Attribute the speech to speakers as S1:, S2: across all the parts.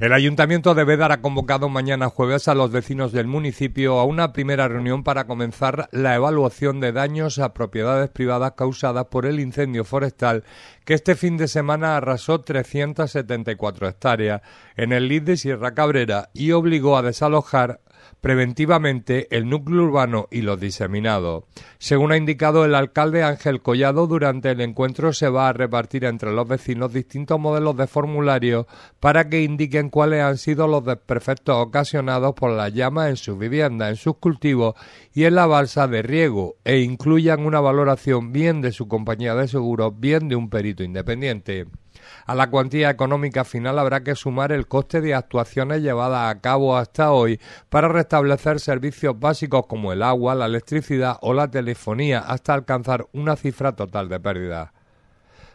S1: El Ayuntamiento de Vedar ha convocado mañana jueves a los vecinos del municipio a una primera reunión para comenzar la evaluación de daños a propiedades privadas causadas por el incendio forestal que este fin de semana arrasó 374 hectáreas en el Lid de Sierra Cabrera y obligó a desalojar preventivamente el núcleo urbano y los diseminados. Según ha indicado el alcalde Ángel Collado, durante el encuentro se va a repartir entre los vecinos distintos modelos de formularios para que indiquen cuáles han sido los desperfectos ocasionados por las llamas en sus viviendas, en sus cultivos y en la balsa de riego, e incluyan una valoración bien de su compañía de seguros, bien de un perito independiente. A la cuantía económica final habrá que sumar el coste de actuaciones llevadas a cabo hasta hoy para restablecer servicios básicos como el agua, la electricidad o la telefonía hasta alcanzar una cifra total de pérdidas.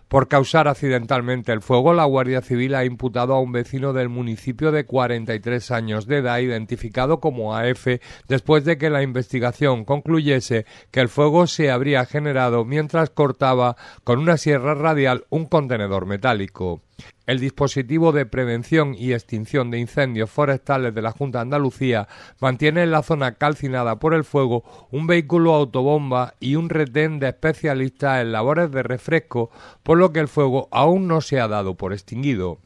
S1: Por causar accidentalmente el fuego, la Guardia Civil ha imputado a un vecino del municipio de 43 años de edad, identificado como AF, después de que la investigación concluyese que el fuego se habría generado mientras cortaba con una sierra radial un contenedor metálico. El dispositivo de prevención y extinción de incendios forestales de la Junta de Andalucía mantiene en la zona calcinada por el fuego un vehículo autobomba y un retén de especialistas en labores de refresco, por lo que el fuego aún no se ha dado por extinguido.